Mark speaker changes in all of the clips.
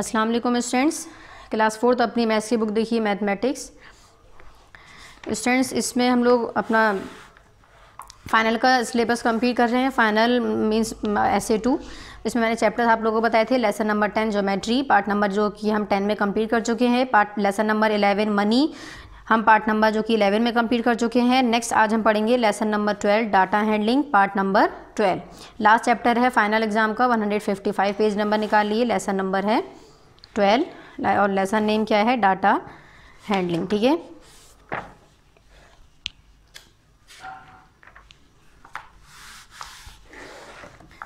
Speaker 1: अस्सलाम वालेकुम students class fourth अपनी मैथ्स की बुक देखिए मैथमेटिक्स स्टूडेंट्स इसमें हम लोग अपना फाइनल का सिलेबस कंप्लीट कर रहे हैं फाइनल मींस ऐसे टू इसमें मैंने चैप्टर आप लोगों को बताए थे lesson number ten geometry part number जो कि हम टेन में कंप्लीट कर चुके हैं part lesson number eleven money हम पार्ट नंबर जो कि 11 में कंप्लीट कर चुके हैं नेक्स्ट आज हम पढ़ेंगे lesson number 12 data handling part number 12 last chapter है फाइनल एग्जाम का 155 पेज नंबर निकाल लिए लेसन नंबर है 12 और लेसन नेम क्या है डाटा हैंडलिंग ठीक है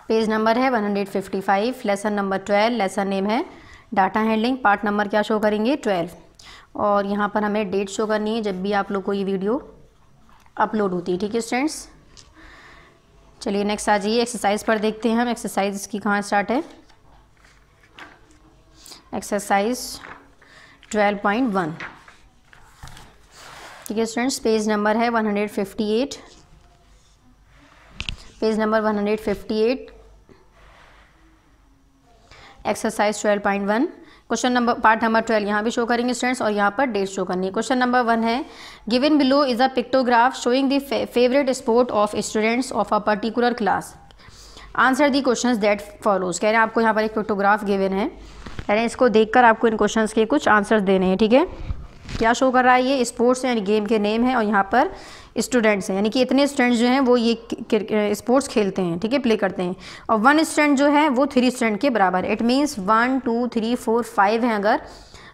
Speaker 1: पेज नंबर है 155 लेसन नंबर 12 लेसन नेम है डाटा हैंडलिंग पार्ट नंबर क्या शो करेंगे ट्वेल्व और यहाँ पर हमें डेट शो करनी है जब भी आप लोग को ये वीडियो अपलोड होती है ठीक है स्टूडेंट्स चलिए नेक्स्ट आ जाइए एक्सरसाइज पर देखते हैं हम एक्सरसाइज की कहाँ स्टार्ट है एक्सरसाइज ट्वेल्व पॉइंट वन ठीक है स्टूडेंट्स पेज नंबर है one hundred fifty eight page number one hundred fifty eight exercise twelve point one question number part number twelve यहाँ भी शो करेंगे स्टूडेंट्स और यहाँ पर डेट शो करनी है क्वेश्चन नंबर वन है given below is a pictograph showing the favourite sport of students of a particular class answer the question that follows कह रहे हैं आपको यहाँ पर एक पिक्टोग्राफ गिवन है कह रहे हैं इसको देखकर आपको इन क्वेश्चन के कुछ आंसर देने हैं ठीक है क्या शो कर रहा है ये स्पोर्ट्स यानी गेम के नेम है और यहाँ पर स्टूडेंट्स हैं यानी कि इतने स्टूडेंट्स जो हैं वो ये स्पोर्ट्स खेलते हैं ठीक है प्ले करते हैं और वन स्टूडेंट जो है वो थ्री स्टूडेंट के बराबर it means one two three four five हैं अगर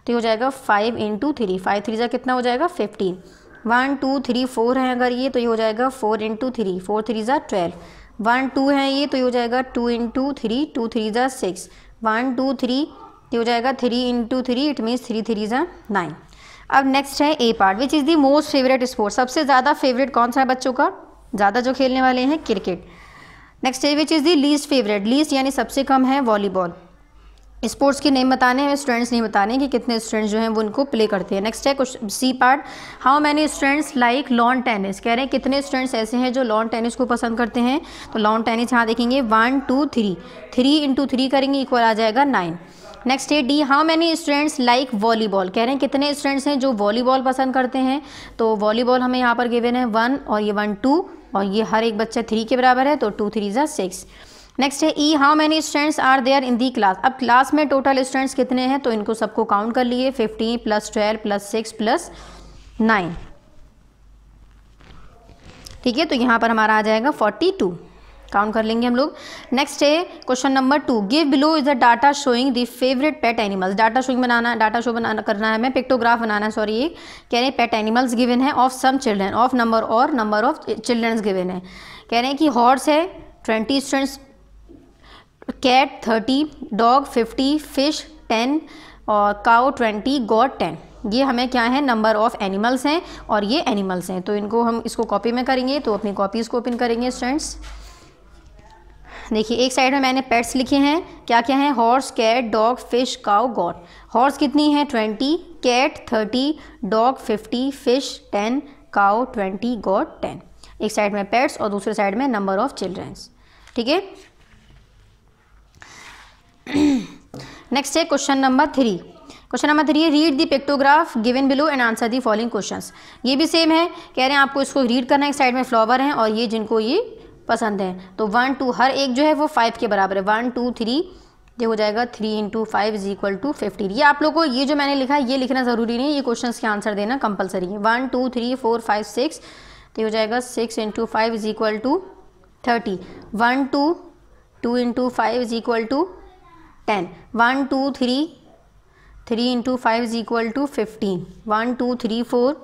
Speaker 1: तो हो जाएगा five into three five three ज़ा कितना हो जाएगा fifteen one two three four हैं अगर ये तो ये हो जाएगा four into three four three ज़ा ट्वेल्व वन टू हैं ये तो ये हो जाएगा two into three two three ज़ा सिक्स वन टू थ्री ये हो जाएगा three into three it means three three ज़ा नाइन अब नेक्स्ट है A part which is the most favourite sport सबसे ज़्यादा फेवरेट कौन सा है बच्चों का ज़्यादा जो खेलने वाले हैं क्रिकेट नेक्स्ट है which is the least favourite least यानी सबसे कम है वॉलीबॉल स्पोर्ट्स के नेम बताने हैं स्टूडेंट्स नहीं बताने कि कितने स्टूडेंट्स जो हैं वो उनको प्ले करते हैं नेक्स्ट है कुछ C part how many students like lawn tennis कह रहे हैं कितने स्टूडेंट्स ऐसे हैं जो लॉन टेनिस को पसंद करते हैं तो लॉन टेनिस यहाँ देखेंगे one two three three into three करेंगे इक्वल आ जाएगा नाइन नेक्स्ट है D how many students like volleyball कह रहे हैं कितने स्टूडेंट्स हैं जो वॉलीबॉल पसंद करते हैं तो वॉलीबॉल हमें यहाँ पर गिवेन है वन और ये वन टू और ये हर एक बच्चा थ्री के बराबर है तो टू थ्री ज़ा सिक्स नेक्स्ट है E how many students are there in the class अब क्लास में टोटल स्टूडेंट्स कितने हैं तो इनको सबको काउंट कर लिए fifteen plus twelve plus six plus nine ठीक है तो यहाँ पर हमारा आ जाएगा फोर्टी टू काउंट कर लेंगे हम लोग नेक्स्ट है question number two give below is the data showing the favourite pet animals data showing बनाना डाटा शो बनाना करना है हमें पिक्टोग्राफ बनाना है सॉरी एक कह रहे हैं पेट एनिमल्स गिवन है of some children of number और नंबर ऑफ चिल्ड्रंस गिवन है कह रहे हैं कि हॉर्स है twenty students cat thirty dog fifty fish ten और काओ ट्वेंटी गॉड टेन ये हमें क्या है नंबर ऑफ़ एनिमल्स हैं और ये एनिमल्स हैं तो इनको हम इसको कॉपी में करेंगे तो अपनी कॉपीज़ को ओपन करेंगे स्टूडेंट्स देखिए एक साइड में मैंने पेट्स लिखे हैं क्या क्या हैं horse cat dog fish cow goat horse कितनी है twenty cat thirty dog fifty fish ten cow twenty goat ten एक साइड में पेट्स और दूसरे साइड में नंबर ऑफ चिल्ड्रंस ठीक है नेक्स्ट है question number three question number three read the pictograph given below and answer the following questions ये भी सेम है कह रहे हैं आपको इसको रीड करना है एक साइड में फ्लावर हैं और ये जिनको ये पसंद है तो वन टू हर एक जो है वो फाइव के बराबर है वन टू थ्री ये हो जाएगा three into five is equal to fifteen ये आप लोगों को ये जो मैंने लिखा है ये लिखना ज़रूरी नहीं है ये क्वेश्चन के आंसर देना कंपलसरी है one two three four five six तो ये हो जाएगा six into five is equal to thirty one two two into five is equal to ten one two three three into five is equal to fifteen one two three four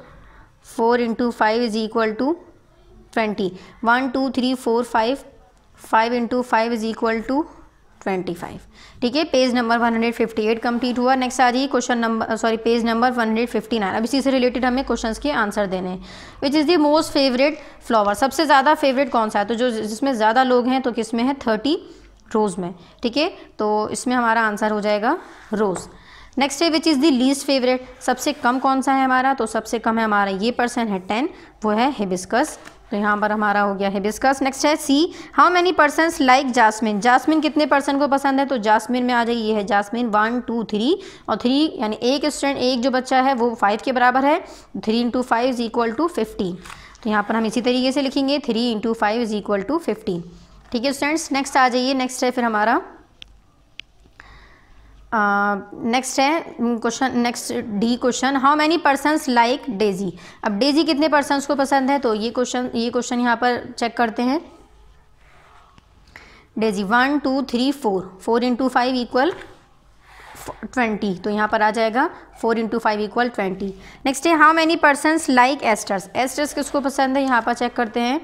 Speaker 1: four into five is equal to twenty one two three four five five into five is equal to twenty five ठीक है page number one hundred fifty eight complete हुआ next आ जाइए question number sorry page number one hundred fifty nine अब इसी से related हमें question के आंसर देने हैं which is the most favourite flower सबसे ज़्यादा फेवरेट कौन सा है तो जो जिसमें ज़्यादा लोग हैं तो किस में है थर्टी रोज़ में ठीक है तो इसमें हमारा आंसर हो जाएगा रोज़ नेक्स्ट है which is the least favourite सबसे कम कौन सा है हमारा तो सबसे कम है हमारा ये पर्सन है टेन वो है हिबिस्कस तो यहाँ पर हमारा हो गया है बिस्कस नेक्स्ट है C how many person like jasmine jasmine कितने पर्सन को पसंद है तो जासमिन में आ जाइए ये है जासमिन वन टू थ्री और थ्री यानी एक स्टूडेंट एक जो बच्चा है वो फाइव के बराबर है three into five is equal to fifteen तो यहाँ पर हम इसी तरीके से लिखेंगे three into five is equal to fifteen ठीक है स्टूडेंट्स नेक्स्ट आ जाइए नेक्स्ट है फिर हमारा नेक्स्ट uh, है question next D question how many persons like daisy अब डेजी कितने पर्सनस को पसंद है तो ये क्वेश्चन ये क्वेश्चन यहाँ पर चेक करते हैं daisy one two three four four into five equal twenty तो यहाँ पर आ जाएगा four into five equal twenty next है how many persons like asters asters किसको पसंद है यहाँ पर चेक करते हैं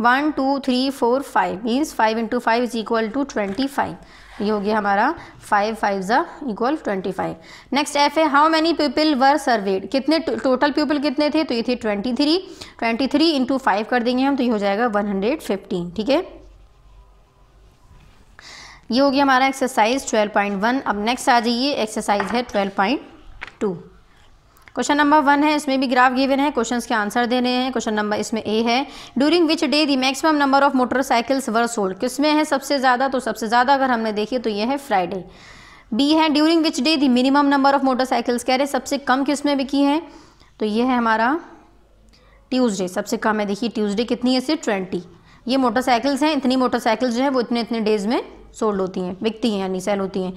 Speaker 1: one two three four five means five into five is equal to twenty five ये हो गया हमारा फाइव फाइव ज़ा equal twenty five next F है how many people were surveyed कितने टोटल पीपल कितने थे तो ये थे twenty three twenty three into five कर देंगे हम तो ये हो जाएगा वन हंड्रेड फिफ्टीन ठीक है ये हो गया हमारा एक्सरसाइज ट्वेल्व पॉइंट वन अब नेक्स्ट आ जाइए एक्सरसाइज है twelve point two question number one है इसमें भी ग्राफ गिवन है क्वेश्चंस के आंसर देने हैं क्वेश्चन नंबर इसमें ए है during which day the maximum number of motorcycles were sold किसमें है सबसे ज़्यादा तो सबसे ज़्यादा अगर हमने देखी तो ये है फ्राइडे बी है during which day the minimum number of motorcycles कह रहे सबसे कम किस में बिकी है तो ये है हमारा ट्यूजडे सबसे कम है देखिए ट्यूजडे कितनी है सिर्फ ट्वेंटी ये मोटरसाइकिल्स हैं इतनी मोटरसाइकिल्स जो है वो इतने इतने डेज़ में सोल्ड होती हैं बिकती हैं यानी सेल होती हैं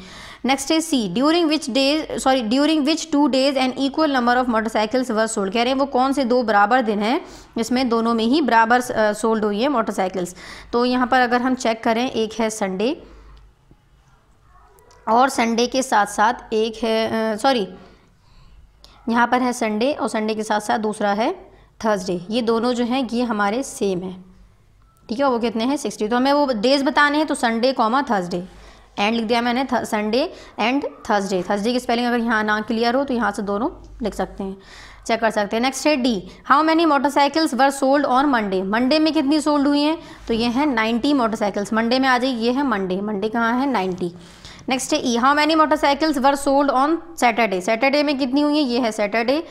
Speaker 1: नेक्स्ट है C during which days sorry during which two days and equal number of motorcycles were sold कह रहे हैं वो कौन से दो बराबर दिन हैं जिसमें दोनों में ही बराबर सोल्ड हुई है मोटरसाइकिल्स तो यहाँ पर अगर हम चेक करें एक है संडे और संडे के साथ साथ एक है सॉरी यहाँ पर है संडे और संडे के साथ साथ दूसरा है थर्सडे ये दोनों जो हैं ये हमारे सेम हैं ठीक है वो कितने हैं सिक्सटी तो हमें वो डेज बताने हैं तो संडे कॉमा थर्सडे एंड लिख दिया मैंने संडे एंड थर्सडे थर्सडे की स्पेलिंग अगर यहाँ ना क्लियर हो तो यहाँ से दोनों लिख सकते हैं चेक कर सकते हैं नेक्स्ट है D how many motorcycles were sold on Monday Monday में कितनी सोल्ड हुई हैं तो ये हैं 90 मोटरसाइकिल्स मंडे में आ जाइए ये है मंडे मंडे कहाँ है 90 नेक्स्ट है E how many motorcycles were sold on Saturday Saturday में कितनी हुई है ये है सैटरडे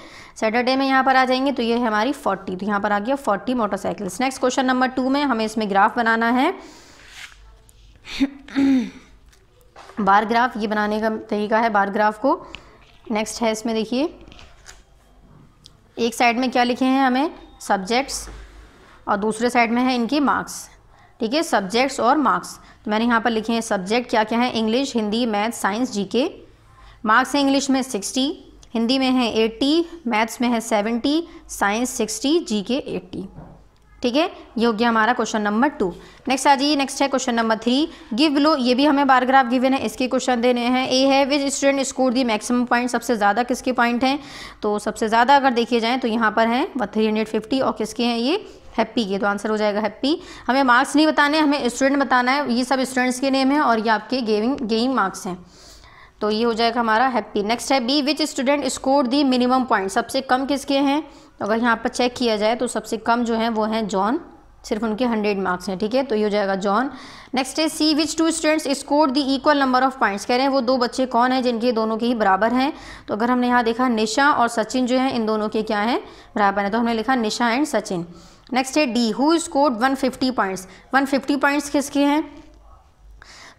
Speaker 1: सैटरडे में यहाँ पर आ जाएंगे तो ये है हमारी फोर्टी तो यहाँ पर आ गया forty motorcycles next question number two में हमें इसमें ग्राफ बनाना है बार ग्राफ ये बनाने का तरीका है बार ग्राफ को नेक्स्ट है इसमें देखिए एक साइड में क्या लिखे हैं हमें सब्जेक्ट्स और दूसरे साइड में है इनके मार्क्स ठीक है सब्जेक्ट्स और मार्क्स तो मैंने यहाँ पर लिखे हैं सब्जेक्ट क्या क्या है इंग्लिश हिंदी मैथ साइंस के मार्क्स हैं इंग्लिश में सिक्सटी हिंदी में है एट्टी मैथ्स में है सेवेंटी साइंस सिक्सटी जी के एट्टी ठीक है ये हो गया हमारा क्वेश्चन नंबर टू नेक्स्ट आ जाइए नेक्स्ट है question number three give below ये भी हमें बारग्राफ गिवन है इसके क्वेश्चन देने हैं ए है which student score the maximum point सबसे ज़्यादा किसके पॉइंट हैं तो सबसे ज़्यादा अगर देखिए जाएँ तो यहाँ पर हैं थ्री हंड्रेड फिफ्टी और किसके हैं ये हैप्पी ये तो आंसर हो जाएगा हैप्पी हमें मार्क्स नहीं बताने हमें स्टूडेंट बताना है ये सब स्टूडेंट्स के नेम है और ये आपके गेविंग गेइंग मार्क्स हैं तो ये हो जाएगा हमारा हैप्पी नेक्स्ट है B which student score the minimum point सबसे कम किसके हैं तो अगर यहाँ पर चेक किया जाए तो सबसे कम जो है वो हैं जॉन सिर्फ उनके हंड्रेड मार्क्स हैं ठीक है तो ये हो जाएगा जॉन नेक्स्ट है C which two students score the equal number of points कह रहे हैं वो दो बच्चे कौन हैं जिनके दोनों के ही बराबर हैं तो अगर हमने यहाँ देखा निशा और सचिन जो है इन दोनों के क्या हैं बराबर हैं तो हमने लिखा निशा एंड सचिन नेक्स्ट है D who scored 150 points 150 points किसके हैं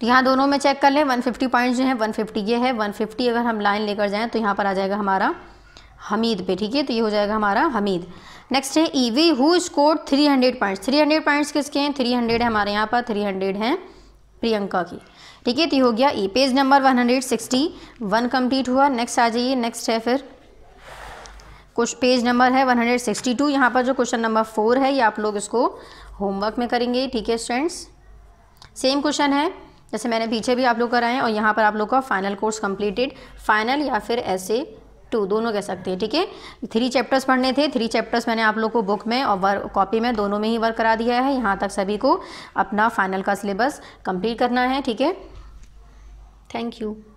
Speaker 1: तो यहाँ दोनों में चेक कर लें 150 पॉइंट्स जो हैं 150 ये है 150 अगर हम लाइन लेकर जाएँ तो यहाँ पर आ जाएगा हमारा हमीद पे ठीक है तो ये हो जाएगा हमारा हमीद नेक्स्ट है E V who score 300 points 300 points किसके हैं 300 है हमारे यहाँ पर 300 हैं प्रियंका की ठीक है तो ये हो गया ई page number one one complete हुआ नेक्स्ट आ जाइए नेक्स्ट है फिर कुछ पेज नंबर है 162 यहाँ पर जो क्वेश्चन नंबर फोर है ये आप लोग इसको होमवर्क में करेंगे ठीक है स्टूडेंट्स सेम क्वेश्चन है जैसे मैंने पीछे भी आप लोग कराएं और यहाँ पर आप लोग का फाइनल कोर्स कंप्लीटेड फाइनल या फिर ऐसे टू दोनों कह सकते हैं ठीक है थ्री चैप्टर्स पढ़ने थे थ्री चैप्टर्स मैंने आप लोग को बुक में और वर्क कॉपी में दोनों में ही वर्क करा दिया है यहाँ तक सभी को अपना फाइनल का सिलेबस कंप्लीट करना है ठीक है थैंक यू